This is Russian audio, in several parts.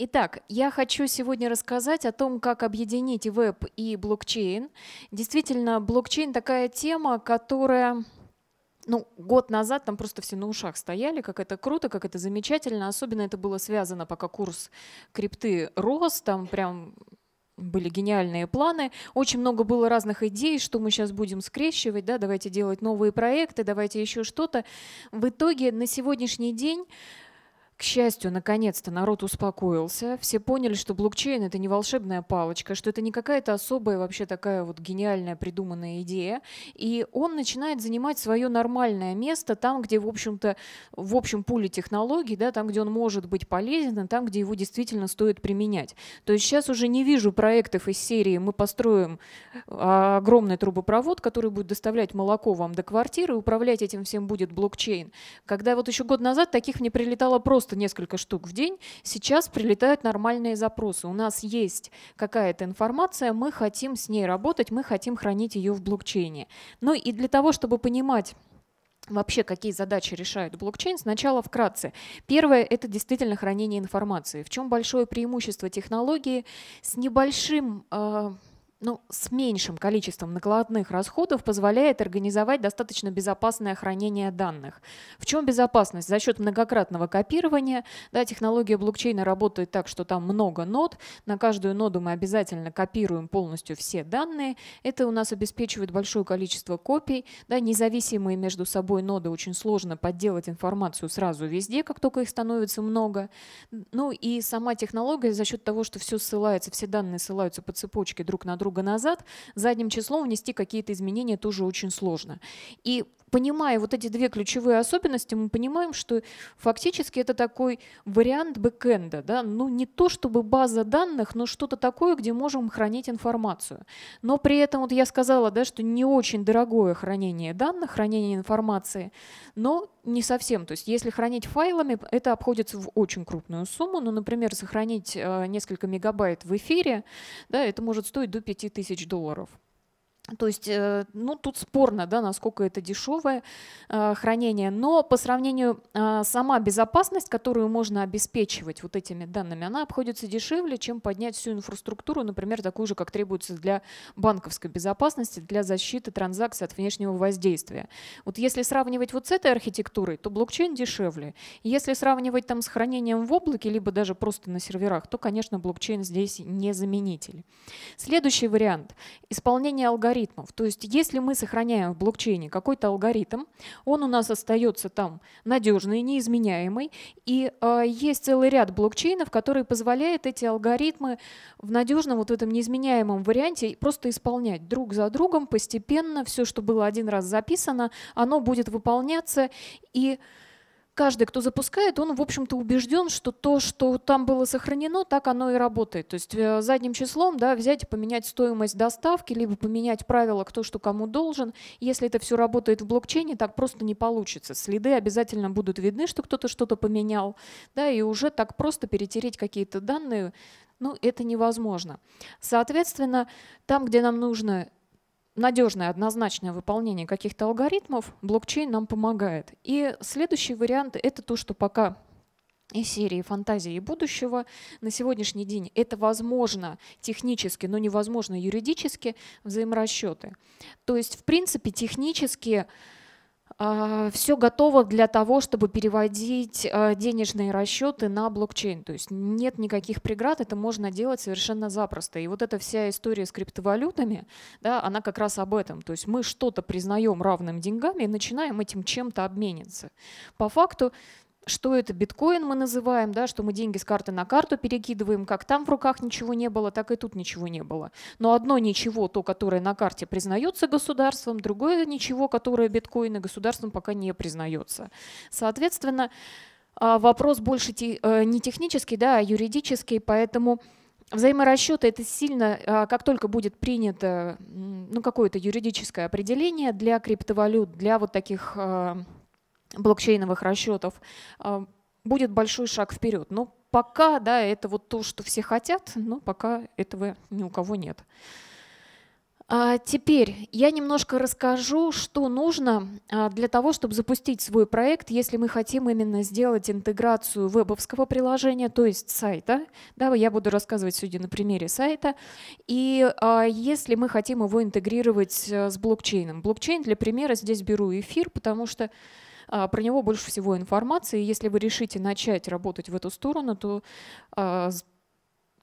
Итак, я хочу сегодня рассказать о том, как объединить веб и блокчейн. Действительно, блокчейн такая тема, которая ну, год назад там просто все на ушах стояли, как это круто, как это замечательно. Особенно это было связано, пока курс крипты рос, там прям были гениальные планы, очень много было разных идей, что мы сейчас будем скрещивать, да, давайте делать новые проекты, давайте еще что-то. В итоге на сегодняшний день к счастью, наконец-то народ успокоился. Все поняли, что блокчейн это не волшебная палочка, что это не какая-то особая вообще такая вот гениальная придуманная идея. И он начинает занимать свое нормальное место там, где, в общем-то, в общем пуле технологий, да, там, где он может быть полезен, и там, где его действительно стоит применять. То есть сейчас уже не вижу проектов из серии «Мы построим а, огромный трубопровод, который будет доставлять молоко вам до квартиры, управлять этим всем будет блокчейн». Когда вот еще год назад таких мне прилетало просто просто несколько штук в день, сейчас прилетают нормальные запросы. У нас есть какая-то информация, мы хотим с ней работать, мы хотим хранить ее в блокчейне. Ну и для того, чтобы понимать, вообще какие задачи решает блокчейн, сначала вкратце. Первое – это действительно хранение информации. В чем большое преимущество технологии? С небольшим э, ну, с меньшим количеством накладных расходов позволяет организовать достаточно безопасное хранение данных. В чем безопасность? За счет многократного копирования. Да, технология блокчейна работает так, что там много нод. На каждую ноду мы обязательно копируем полностью все данные. Это у нас обеспечивает большое количество копий. Да, независимые между собой ноды очень сложно подделать информацию сразу везде, как только их становится много. Ну и сама технология за счет того, что все ссылается, все данные ссылаются по цепочке друг на друга, друга назад, задним числом внести какие-то изменения тоже очень сложно. И понимая вот эти две ключевые особенности, мы понимаем, что фактически это такой вариант бэкэнда, да, ну не то чтобы база данных, но что-то такое, где можем хранить информацию. Но при этом, вот я сказала, да, что не очень дорогое хранение данных, хранение информации, но не совсем. То есть если хранить файлами, это обходится в очень крупную сумму. Ну, например, сохранить э, несколько мегабайт в эфире, да, это может стоить до 5000 долларов. То есть, э, ну, тут спорно, да, насколько это дешевое э, хранение, но по сравнению э, сама безопасность, которую можно обеспечивать вот этими данными, она обходится дешевле, чем поднять всю инфраструктуру, например, такую же, как требуется для банковской безопасности, для защиты транзакций от внешнего воздействия. Вот если сравнивать вот с этой архитектурой, то блокчейн дешевле. Если сравнивать там с хранением в облаке, либо даже просто на серверах, то, конечно, блокчейн здесь не заменитель. Следующий вариант – исполнение алгоритма алгоритмов. То есть если мы сохраняем в блокчейне какой-то алгоритм, он у нас остается там надежный, неизменяемый, и э, есть целый ряд блокчейнов, которые позволяют эти алгоритмы в надежном, вот в этом неизменяемом варианте просто исполнять друг за другом постепенно. Все, что было один раз записано, оно будет выполняться, и каждый, кто запускает, он, в общем-то, убежден, что то, что там было сохранено, так оно и работает. То есть э, задним числом да, взять и поменять стоимость доставки, либо поменять правила, кто что кому должен. Если это все работает в блокчейне, так просто не получится. Следы обязательно будут видны, что кто-то что-то поменял, да, и уже так просто перетереть какие-то данные, ну, это невозможно. Соответственно, там, где нам нужно надежное, однозначное выполнение каких-то алгоритмов блокчейн нам помогает. И следующий вариант — это то, что пока и серии фантазии будущего на сегодняшний день это возможно технически, но невозможно юридически взаиморасчеты. То есть, в принципе, технически а, все готово для того, чтобы переводить а, денежные расчеты на блокчейн. То есть нет никаких преград, это можно делать совершенно запросто. И вот эта вся история с криптовалютами, да, она как раз об этом. То есть мы что-то признаем равным деньгами и начинаем этим чем-то обмениться. По факту что это биткоин мы называем, да, что мы деньги с карты на карту перекидываем, как там в руках ничего не было, так и тут ничего не было. Но одно ничего, то, которое на карте признается государством, другое ничего, которое биткоины государством пока не признается. Соответственно, а, вопрос больше э, не технический, да, а юридический, поэтому взаиморасчеты это сильно, а, как только будет принято ну, какое-то юридическое определение для криптовалют, для вот таких а, блокчейновых расчетов, а, будет большой шаг вперед. Но пока, да, это вот то, что все хотят, но пока этого ни у кого нет. А теперь я немножко расскажу, что нужно а, для того, чтобы запустить свой проект, если мы хотим именно сделать интеграцию вебовского приложения, то есть сайта. Да, я буду рассказывать сегодня на примере сайта. И а, если мы хотим его интегрировать э, с блокчейном. Блокчейн, для примера, здесь беру эфир, потому что а, про него больше всего информации. Если вы решите начать работать в эту сторону, то а,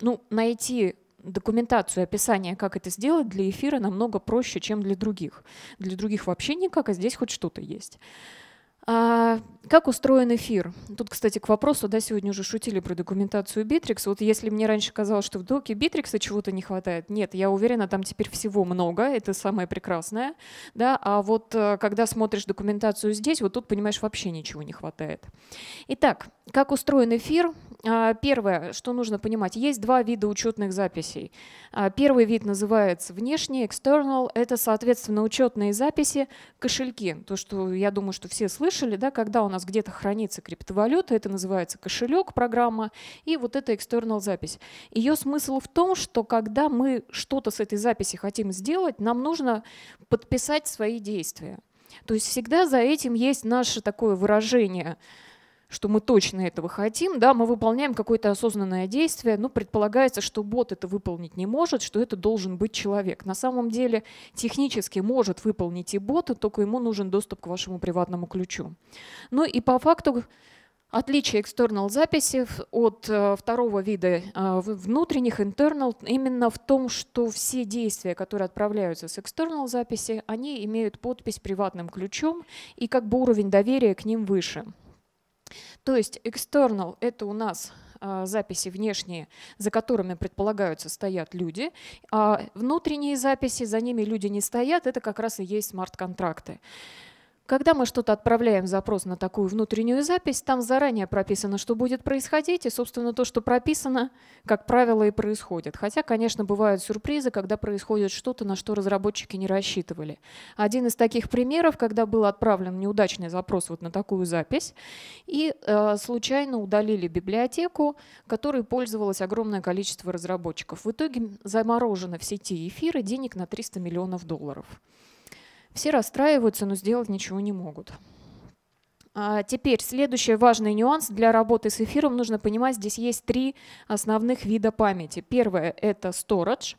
ну, найти документацию, описание, как это сделать, для эфира намного проще, чем для других. Для других вообще никак, а здесь хоть что-то есть. А, как устроен эфир? Тут, кстати, к вопросу, да, сегодня уже шутили про документацию Битрикс. Вот если мне раньше казалось, что в доке Битрикса чего-то не хватает, нет, я уверена, там теперь всего много, это самое прекрасное, да, а вот э, когда смотришь документацию здесь, вот тут, понимаешь, вообще ничего не хватает. Итак, как устроен эфир? А, первое, что нужно понимать, есть два вида учетных записей. А, первый вид называется внешний, external. Это, соответственно, учетные записи, кошельки. То, что я думаю, что все слышали, да, когда у нас где-то хранится криптовалюта, это называется кошелек, программа, и вот эта external запись. Ее смысл в том, что когда мы что-то с этой записи хотим сделать, нам нужно подписать свои действия. То есть всегда за этим есть наше такое выражение – что мы точно этого хотим, да, мы выполняем какое-то осознанное действие, но ну, предполагается, что бот это выполнить не может, что это должен быть человек. На самом деле технически может выполнить и бот, только ему нужен доступ к вашему приватному ключу. Ну и по факту Отличие external записи от э, второго вида э, внутренних internal именно в том, что все действия, которые отправляются с external записи, они имеют подпись приватным ключом и как бы уровень доверия к ним выше. То есть external — это у нас а, записи внешние, за которыми, предполагаются, стоят люди. А внутренние записи, за ними люди не стоят, это как раз и есть смарт-контракты. Когда мы что-то отправляем запрос на такую внутреннюю запись, там заранее прописано, что будет происходить, и, собственно, то, что прописано, как правило, и происходит. Хотя, конечно, бывают сюрпризы, когда происходит что-то, на что разработчики не рассчитывали. Один из таких примеров, когда был отправлен неудачный запрос вот на такую запись, и э, случайно удалили библиотеку, которой пользовалось огромное количество разработчиков. В итоге заморожено в сети эфиры денег на 300 миллионов долларов. Все расстраиваются, но сделать ничего не могут. А, теперь следующий важный нюанс для работы с эфиром нужно понимать, здесь есть три основных вида памяти. Первое это storage,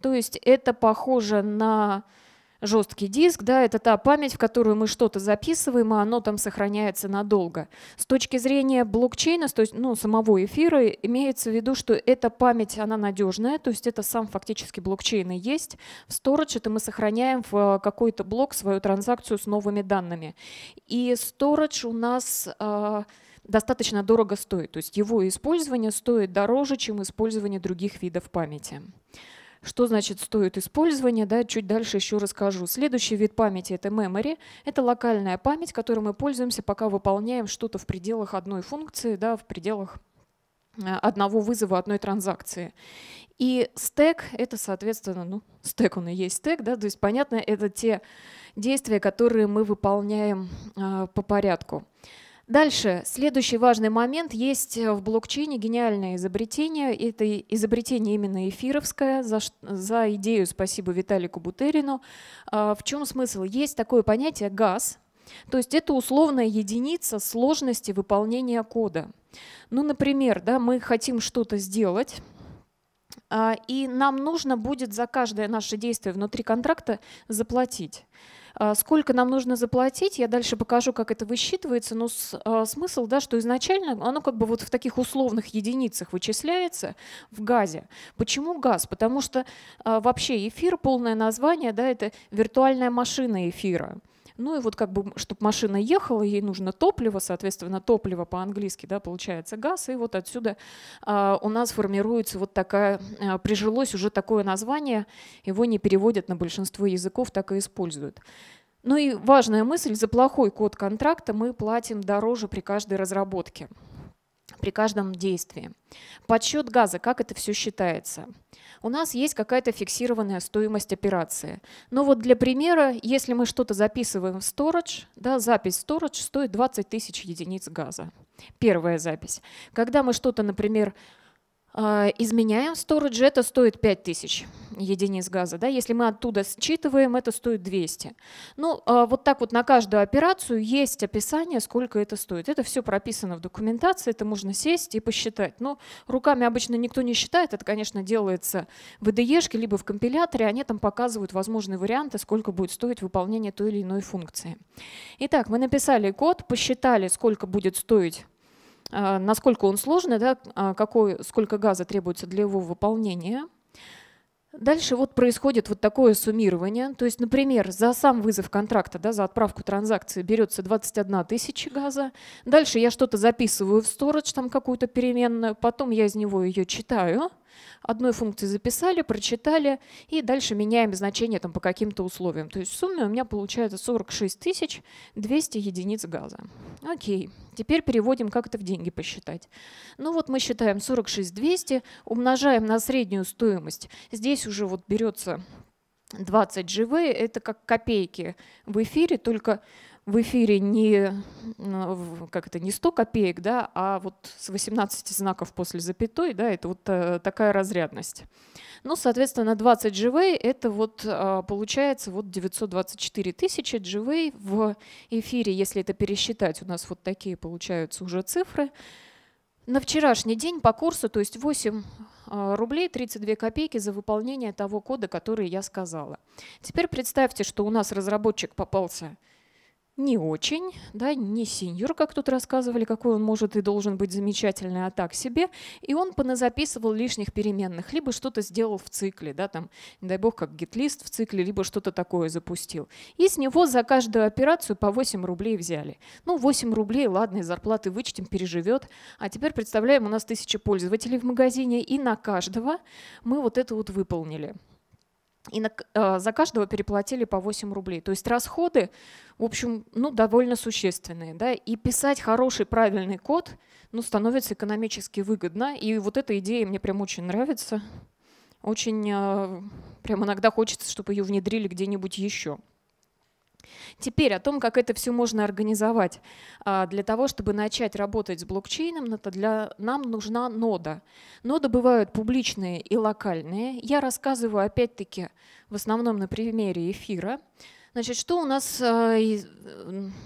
то есть это похоже на Жесткий диск, да, это та память, в которую мы что-то записываем, и а оно там сохраняется надолго. С точки зрения блокчейна, то есть, ну, самого эфира, имеется в виду, что эта память, она надежная, то есть это сам фактически блокчейн и есть. В Storage это мы сохраняем в э, какой-то блок свою транзакцию с новыми данными. И Storage у нас э, достаточно дорого стоит, то есть его использование стоит дороже, чем использование других видов памяти. Что значит стоит использование, да, чуть дальше еще расскажу. Следующий вид памяти это memory. Это локальная память, которой мы пользуемся, пока выполняем что-то в пределах одной функции, да, в пределах э, одного вызова, одной транзакции. И стек — это, соответственно, ну, стек он и есть стек, да, то есть, понятно, это те действия, которые мы выполняем э, по порядку. Дальше, следующий важный момент. Есть э, в блокчейне гениальное изобретение. Это изобретение именно эфировское. За, за идею спасибо Виталику Бутерину. А, в чем смысл? Есть такое понятие газ. То есть это условная единица сложности выполнения кода. Ну, например, да, мы хотим что-то сделать, а, и нам нужно будет за каждое наше действие внутри контракта заплатить. А, сколько нам нужно заплатить, я дальше покажу, как это высчитывается, но а, смысл, да, что изначально оно как бы вот в таких условных единицах вычисляется в газе. Почему газ? Потому что вообще эфир, полное название, да, это виртуальная машина эфира. Ну и вот как бы, чтобы машина ехала, ей нужно топливо, соответственно, топливо по-английски, да, получается газ, и вот отсюда э, у нас формируется вот такая, э, прижилось уже такое название, его не переводят на большинство языков, так и используют. Ну и важная мысль, за плохой код контракта мы платим дороже при каждой разработке при каждом действии. Подсчет газа, как это все считается? у нас есть какая-то фиксированная стоимость операции. Но вот для примера, если мы что-то записываем в storage, да, запись в storage стоит 20 тысяч единиц газа. Первая запись. Когда мы что-то, например, а, изменяем storage, это стоит 5000 единиц газа. Да? Если мы оттуда считываем, это стоит 200. Ну, а, вот так вот на каждую операцию есть описание, сколько это стоит. Это все прописано в документации, это можно сесть и посчитать. Но руками обычно никто не считает, это, конечно, делается в IDE, либо в компиляторе, они там показывают возможные варианты, сколько будет стоить выполнение той или иной функции. Итак, мы написали код, посчитали, сколько будет стоить а, насколько он сложный, да, а, какой, сколько газа требуется для его выполнения. Дальше вот происходит вот такое суммирование. То есть, например, за сам вызов контракта, да, за отправку транзакции берется 21 тысяча газа. Дальше я что-то записываю в storage, там какую-то переменную, потом я из него ее читаю одной функции записали, прочитали, и дальше меняем значение там, по каким-то условиям. То есть в сумме у меня получается 46 200 единиц газа. Окей, теперь переводим как это в деньги посчитать. Ну вот мы считаем 46 200, умножаем на среднюю стоимость. Здесь уже вот берется 20 GV, это как копейки в эфире, только в эфире не, как это, не 100 копеек, да, а вот с 18 знаков после запятой, да, это вот э, такая разрядность. Ну, соответственно, 20 живей – это вот а, получается вот 924 тысячи живей в эфире, если это пересчитать, у нас вот такие получаются уже цифры. На вчерашний день по курсу, то есть 8 а, рублей 32 копейки за выполнение того кода, который я сказала. Теперь представьте, что у нас разработчик попался – не очень, да, не сеньор, как тут рассказывали, какой он может и должен быть замечательный, а так себе. И он поназаписывал лишних переменных, либо что-то сделал в цикле, да, там, не дай бог, как гитлист в цикле, либо что-то такое запустил. И с него за каждую операцию по 8 рублей взяли. Ну, 8 рублей, ладно, из зарплаты вычтем, переживет. А теперь представляем, у нас тысяча пользователей в магазине, и на каждого мы вот это вот выполнили и на, э, за каждого переплатили по 8 рублей. То есть расходы, в общем, ну, довольно существенные. Да? И писать хороший, правильный код ну, становится экономически выгодно. И вот эта идея мне прям очень нравится. Очень э, прям иногда хочется, чтобы ее внедрили где-нибудь еще. Теперь о том, как это все можно организовать. А, для того, чтобы начать работать с блокчейном, это для, нам нужна нода. Ноды бывают публичные и локальные. Я рассказываю опять-таки в основном на примере эфира. Значит, что у нас, а,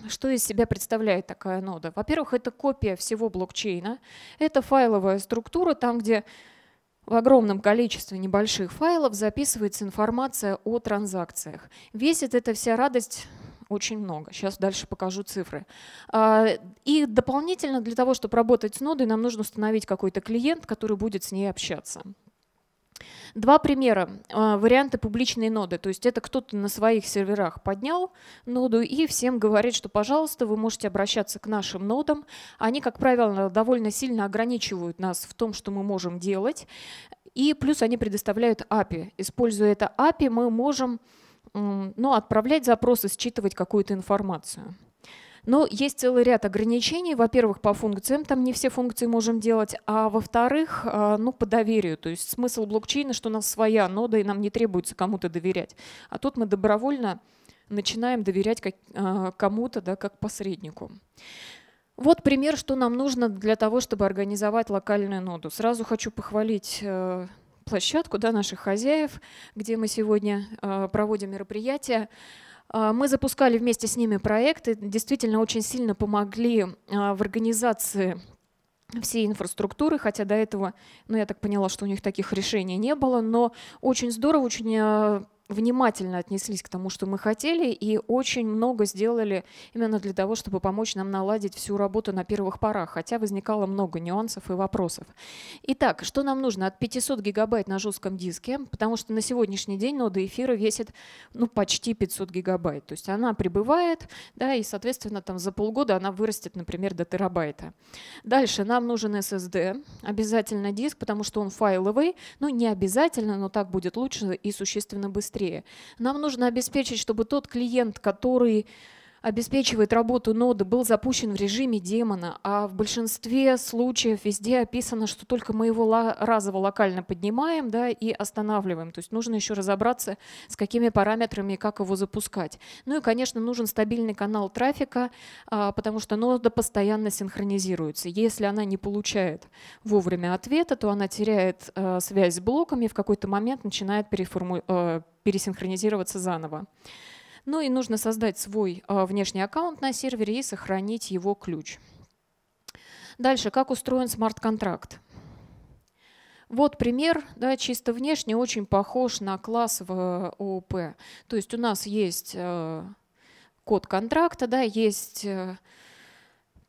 что из себя представляет такая нода? Во-первых, это копия всего блокчейна, это файловая структура, там, где в огромном количестве небольших файлов записывается информация о транзакциях. Весит эта вся радость очень много. Сейчас дальше покажу цифры. А, и дополнительно для того, чтобы работать с нодой, нам нужно установить какой-то клиент, который будет с ней общаться. Два примера. А, варианты публичной ноды. То есть это кто-то на своих серверах поднял ноду и всем говорит, что, пожалуйста, вы можете обращаться к нашим нодам. Они, как правило, довольно сильно ограничивают нас в том, что мы можем делать. И плюс они предоставляют API. Используя это API, мы можем ну, отправлять запросы, считывать какую-то информацию. Но ну, есть целый ряд ограничений. Во-первых, по функциям, там не все функции можем делать, а во-вторых, э, ну, по доверию. То есть смысл блокчейна, что у нас своя нода, и нам не требуется кому-то доверять. А тут мы добровольно начинаем доверять э, кому-то, да, как посреднику. Вот пример, что нам нужно для того, чтобы организовать локальную ноду. Сразу хочу похвалить э, площадку да, наших хозяев, где мы сегодня проводим мероприятие. А, мы запускали вместе с ними проекты, действительно очень сильно помогли а, в организации всей инфраструктуры, хотя до этого, ну, я так поняла, что у них таких решений не было, но очень здорово, очень а, внимательно отнеслись к тому, что мы хотели, и очень много сделали именно для того, чтобы помочь нам наладить всю работу на первых порах, хотя возникало много нюансов и вопросов. Итак, что нам нужно? От 500 гигабайт на жестком диске, потому что на сегодняшний день нода эфира весит ну, почти 500 гигабайт. То есть она прибывает, да, и, соответственно, там за полгода она вырастет, например, до терабайта. Дальше нам нужен SSD, обязательно диск, потому что он файловый, ну не обязательно, но так будет лучше и существенно быстрее быстрее. Нам нужно обеспечить, чтобы тот клиент, который обеспечивает работу ноды, был запущен в режиме демона, а в большинстве случаев везде описано, что только мы его разово локально поднимаем да, и останавливаем. То есть нужно еще разобраться, с какими параметрами и как его запускать. Ну и, конечно, нужен стабильный канал трафика, а, потому что нода постоянно синхронизируется. Если она не получает вовремя ответа, то она теряет а, связь с блоками и в какой-то момент начинает э, пересинхронизироваться заново. Ну и нужно создать свой э, внешний аккаунт на сервере и сохранить его ключ. Дальше, как устроен смарт-контракт. Вот пример, да, чисто внешне очень похож на класс в э, ООП. То есть у нас есть э, код контракта, да, есть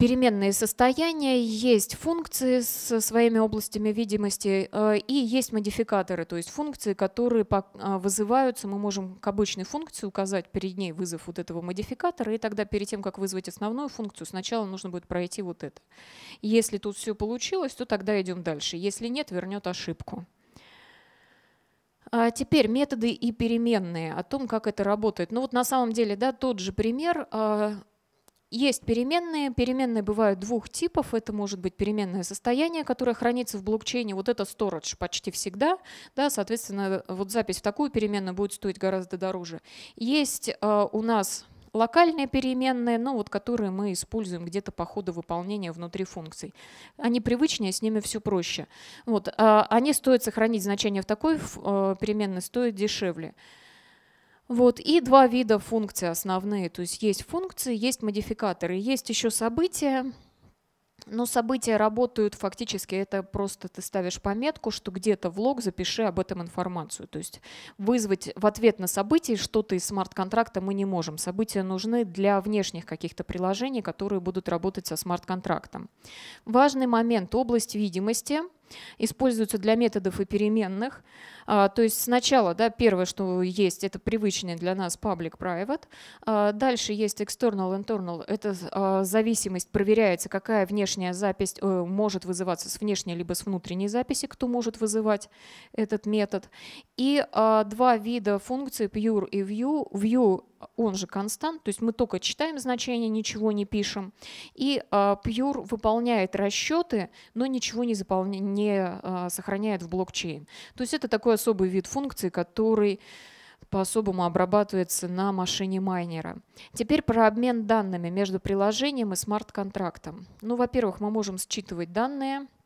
переменные состояния, есть функции со своими областями видимости э, и есть модификаторы, то есть функции, которые э, вызываются, мы можем к обычной функции указать перед ней вызов вот этого модификатора, и тогда перед тем, как вызвать основную функцию, сначала нужно будет пройти вот это. Если тут все получилось, то тогда идем дальше. Если нет, вернет ошибку. А теперь методы и переменные, о том, как это работает. Ну вот на самом деле, да, тот же пример, э, есть переменные. Переменные бывают двух типов. Это может быть переменное состояние, которое хранится в блокчейне. Вот это storage почти всегда. Да, соответственно, вот запись в такую переменную будет стоить гораздо дороже. Есть э, у нас локальные переменные, ну вот которые мы используем где-то по ходу выполнения внутри функций. Они привычнее, с ними все проще. Вот, э, они стоят сохранить значение в такой э, переменной, стоят дешевле. Вот, и два вида функций основные. То есть есть функции, есть модификаторы, есть еще события. Но события работают фактически, это просто ты ставишь пометку, что где-то в лог запиши об этом информацию. То есть вызвать в ответ на события что-то из смарт-контракта мы не можем. События нужны для внешних каких-то приложений, которые будут работать со смарт-контрактом. Важный момент – область видимости – используются для методов и переменных. А, то есть сначала, да, первое, что есть, это привычный для нас public-private. А, дальше есть external-internal, это а, зависимость, проверяется, какая внешняя запись э, может вызываться с внешней либо с внутренней записи, кто может вызывать этот метод. И два вида функций, pure и view. View он же констант, то есть мы только читаем значение, ничего не пишем. И а, Pure выполняет расчеты, но ничего не, заполня... не а, сохраняет в блокчейн. То есть это такой особый вид функции, который по-особому обрабатывается на машине майнера. Теперь про обмен данными между приложением и смарт-контрактом. Ну, во-первых, мы можем считывать данные –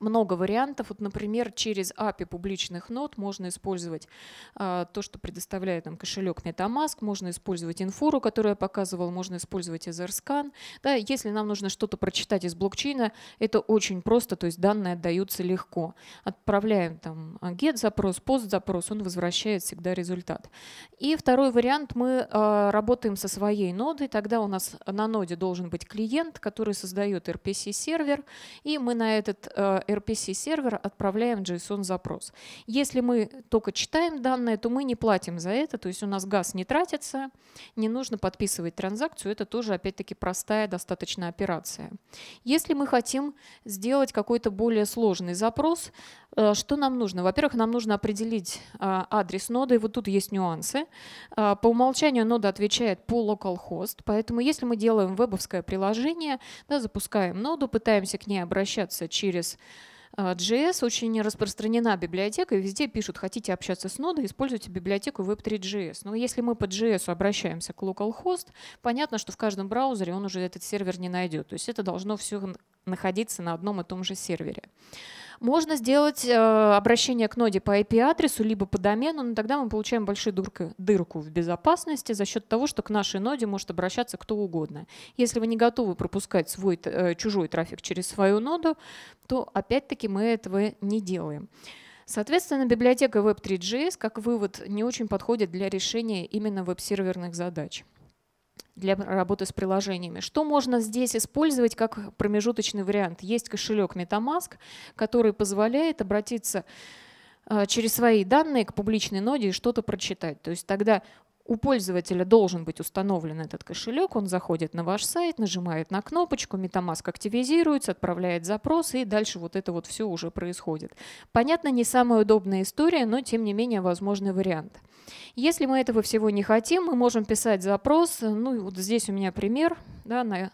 много вариантов. Вот, например, через API публичных нод можно использовать а, то, что предоставляет нам кошелек MetaMask, можно использовать инфору, которую я показывал, можно использовать EtherScan. Да, если нам нужно что-то прочитать из блокчейна, это очень просто, то есть данные отдаются легко. Отправляем там get-запрос, POST запрос он возвращает всегда результат. И второй вариант, мы а, работаем со своей нодой, тогда у нас на ноде должен быть клиент, который создает RPC-сервер, и мы на этот а, RPC-сервер отправляем JSON-запрос. Если мы только читаем данные, то мы не платим за это, то есть у нас газ не тратится, не нужно подписывать транзакцию, это тоже, опять-таки, простая достаточно операция. Если мы хотим сделать какой-то более сложный запрос, Э, что нам нужно? Во-первых, нам нужно определить э, адрес ноды, и вот тут есть нюансы. Э, по умолчанию нода отвечает по localhost, поэтому если мы делаем вебовское приложение, да, запускаем ноду, пытаемся к ней обращаться через JS очень распространена библиотека, и везде пишут, хотите общаться с нодой, используйте библиотеку Web3.js. Но если мы по JS обращаемся к localhost, понятно, что в каждом браузере он уже этот сервер не найдет. То есть это должно все находиться на одном и том же сервере. Можно сделать э, обращение к ноде по IP-адресу, либо по домену, но тогда мы получаем большую дырку, дырку в безопасности за счет того, что к нашей ноде может обращаться кто угодно. Если вы не готовы пропускать свой, э, чужой трафик через свою ноду, то опять-таки мы этого не делаем. Соответственно, библиотека Web3.js как вывод не очень подходит для решения именно веб-серверных задач для работы с приложениями. Что можно здесь использовать как промежуточный вариант? Есть кошелек MetaMask, который позволяет обратиться э, через свои данные к публичной ноде и что-то прочитать. То есть тогда у пользователя должен быть установлен этот кошелек, он заходит на ваш сайт, нажимает на кнопочку, MetaMask активизируется, отправляет запрос, и дальше вот это вот все уже происходит. Понятно, не самая удобная история, но тем не менее возможный вариант. Если мы этого всего не хотим, мы можем писать запрос, ну вот здесь у меня пример, да, на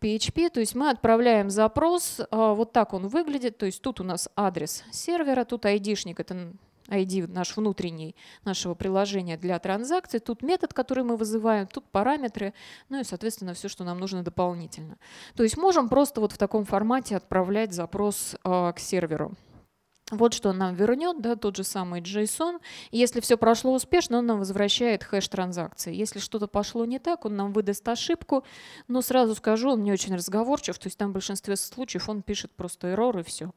PHP, то есть мы отправляем запрос, а, вот так он выглядит, то есть тут у нас адрес сервера, тут ID-шник, это ID наш внутренний нашего приложения для транзакции, тут метод, который мы вызываем, тут параметры, ну и, соответственно, все, что нам нужно дополнительно. То есть можем просто вот в таком формате отправлять запрос а, к серверу. Вот что он нам вернет, да, тот же самый JSON. Если все прошло успешно, он нам возвращает хэш транзакции. Если что-то пошло не так, он нам выдаст ошибку. Но сразу скажу, он не очень разговорчив, то есть там в большинстве случаев он пишет просто эррор и все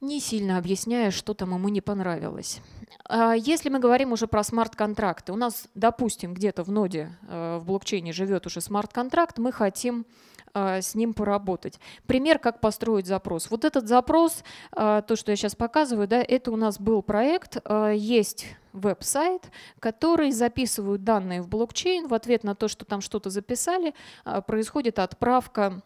не сильно объясняя, что там ему не понравилось. А если мы говорим уже про смарт-контракты, у нас, допустим, где-то в ноде э, в блокчейне живет уже смарт-контракт, мы хотим а, с ним поработать. Пример, как построить запрос. Вот этот запрос, а, то, что я сейчас показываю, да, это у нас был проект, а, есть веб-сайт, который записывают данные в блокчейн, в ответ на то, что там что-то записали, происходит отправка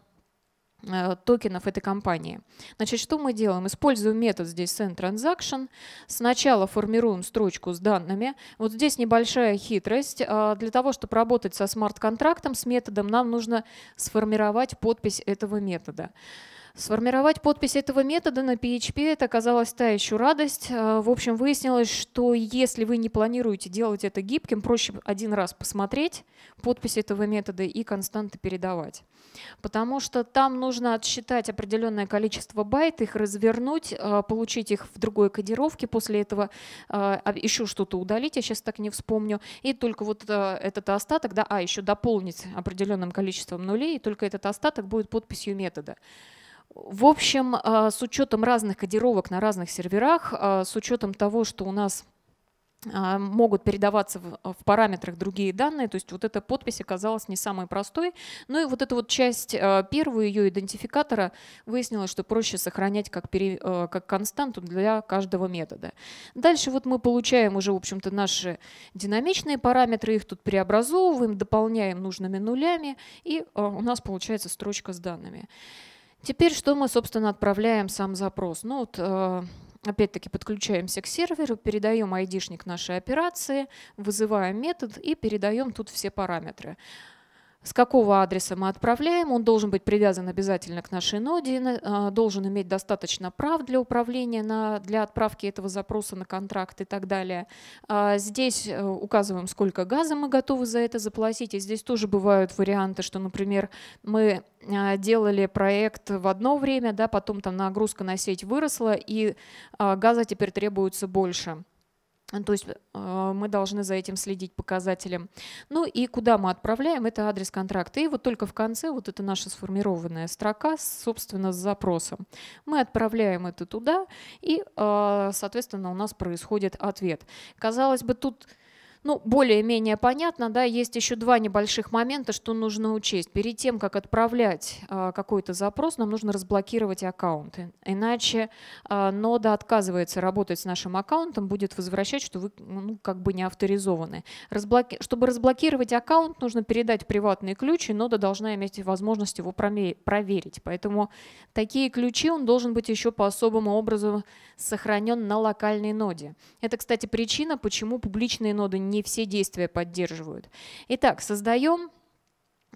Э, токенов этой компании. Значит, что мы делаем? Используем метод здесь send transaction. Сначала формируем строчку с данными. Вот здесь небольшая хитрость. Э, для того, чтобы работать со смарт-контрактом, с методом, нам нужно сформировать подпись этого метода. Сформировать подпись этого метода на PHP это оказалась та еще радость. Э, в общем, выяснилось, что если вы не планируете делать это гибким, проще один раз посмотреть подпись этого метода и константы передавать. Потому что там нужно отсчитать определенное количество байт, их развернуть, э, получить их в другой кодировке, после этого э, а, еще что-то удалить, я сейчас так не вспомню, и только вот этот остаток, да, а еще дополнить определенным количеством нулей, и только этот остаток будет подписью метода. В общем, а, с учетом разных кодировок на разных серверах, а, с учетом того, что у нас а, могут передаваться в, параметрах другие данные, то есть вот эта подпись оказалась не самой простой. Ну и вот эта вот часть первую ее идентификатора выяснилось, что проще сохранять как, пере, как константу для каждого метода. Дальше вот мы получаем уже, в общем-то, наши динамичные параметры, их тут преобразовываем, дополняем нужными нулями, и у нас получается строчка с данными. Теперь что мы, собственно, отправляем сам запрос? Ну, вот, э, опять-таки подключаемся к серверу, передаем айдишник нашей операции, вызываем метод и передаем тут все параметры с какого адреса мы отправляем, он должен быть привязан обязательно к нашей ноде, а, должен иметь достаточно прав для управления, на, для отправки этого запроса на контракт и так далее. А, здесь э, указываем, сколько газа мы готовы за это заплатить, и здесь тоже бывают варианты, что, например, мы а, делали проект в одно время, да, потом там нагрузка на сеть выросла, и газа теперь требуется больше. Э, то есть э, мы должны за этим следить показателем. Ну и куда мы отправляем, это адрес контракта. И вот только в конце, вот эта наша сформированная строка, собственно, с запросом. Мы отправляем это туда, и, э, соответственно, у нас происходит ответ. Казалось бы, тут ну, более-менее понятно, да, есть еще два небольших момента, что нужно учесть. Перед тем, как отправлять а, какой-то запрос, нам нужно разблокировать аккаунт, иначе а, нода отказывается работать с нашим аккаунтом, будет возвращать, что вы ну, как бы не авторизованы. Разблоки... Чтобы разблокировать аккаунт, нужно передать приватные ключи. нода должна иметь возможность его проверить. Поэтому такие ключи он должен быть еще по особому образу сохранен на локальной ноде. Это, кстати, причина, почему публичные ноды не не все действия поддерживают. Итак, создаем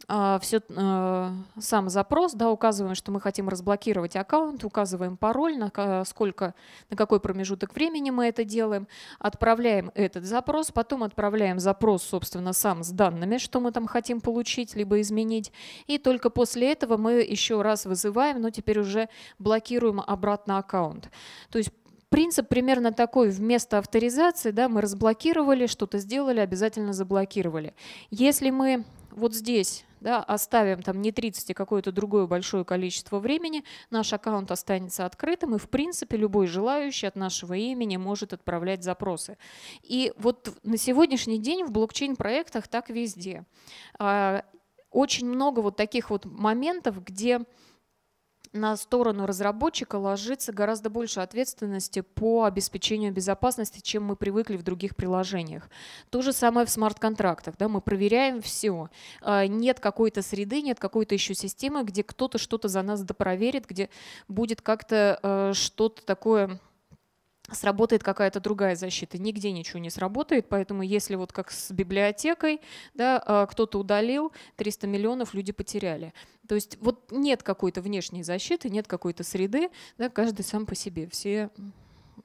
а, все э, а, сам запрос, да, указываем, что мы хотим разблокировать аккаунт, указываем пароль, на сколько, на какой промежуток времени мы это делаем, отправляем этот запрос, потом отправляем запрос, собственно, сам с данными, что мы там хотим получить, либо изменить, и только после этого мы еще раз вызываем, но теперь уже блокируем обратно аккаунт. То есть Принцип примерно такой. Вместо авторизации да, мы разблокировали, что-то сделали, обязательно заблокировали. Если мы вот здесь да, оставим там не 30, а какое-то другое большое количество времени, наш аккаунт останется открытым, и в принципе любой желающий от нашего имени может отправлять запросы. И вот на сегодняшний день в блокчейн-проектах так везде. А, очень много вот таких вот моментов, где на сторону разработчика ложится гораздо больше ответственности по обеспечению безопасности, чем мы привыкли в других приложениях. То же самое в смарт-контрактах. Да, мы проверяем все. А, нет какой-то среды, нет какой-то еще системы, где кто-то что-то за нас допроверит, где будет как-то э, что-то такое сработает какая-то другая защита. Нигде ничего не сработает, поэтому если вот как с библиотекой, да, а, кто-то удалил, 300 миллионов люди потеряли. То есть вот нет какой-то внешней защиты, нет какой-то среды, да, каждый сам по себе, все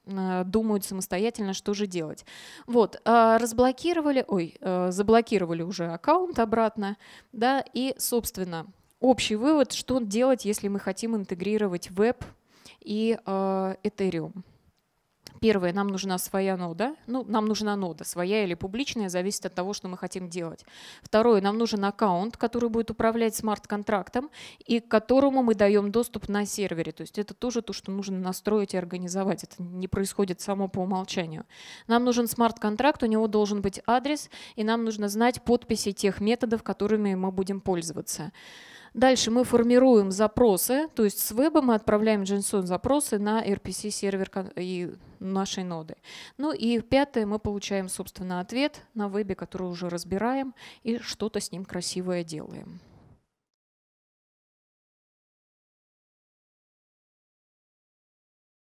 а, думают самостоятельно, что же делать. Вот, а, разблокировали, ой, заблокировали уже аккаунт обратно, да, и, собственно, общий вывод, что делать, если мы хотим интегрировать веб и Ethereum. Первое, нам нужна своя нода. Ну, нам нужна нода, своя или публичная, зависит от того, что мы хотим делать. Второе, нам нужен аккаунт, который будет управлять смарт-контрактом и к которому мы даем доступ на сервере. То есть это тоже то, что нужно настроить и организовать. Это не происходит само по умолчанию. Нам нужен смарт-контракт, у него должен быть адрес, и нам нужно знать подписи тех методов, которыми мы будем пользоваться. Дальше мы формируем запросы, то есть с веба мы отправляем JSON запросы на RPC сервер и нашей ноды. Ну и пятое, мы получаем, собственно, ответ на вебе, который уже разбираем, и что-то с ним красивое делаем.